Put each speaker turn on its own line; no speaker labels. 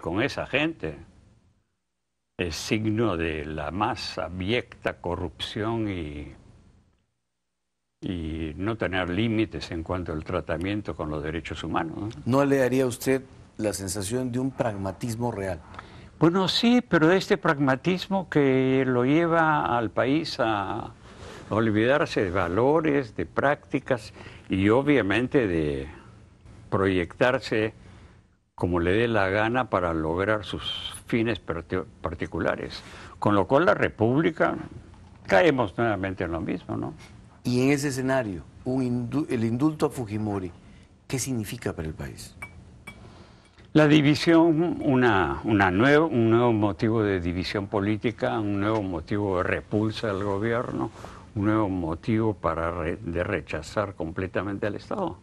con esa gente es signo de la más abyecta corrupción y, y no tener límites en cuanto al tratamiento con los derechos humanos.
¿no? le daría a usted la sensación de un pragmatismo real?
Bueno, sí, pero este pragmatismo que lo lleva al país a olvidarse de valores, de prácticas y obviamente de proyectarse como le dé la gana para lograr sus fines particulares. Con lo cual la República caemos nuevamente en lo mismo, ¿no? Y en ese escenario, el
indulto a Fujimori, ¿qué significa para el país?
La división, una, un nuevo motivo de división política, un nuevo motivo de repulsa al gobierno, un nuevo motivo para de rechazar completamente al Estado.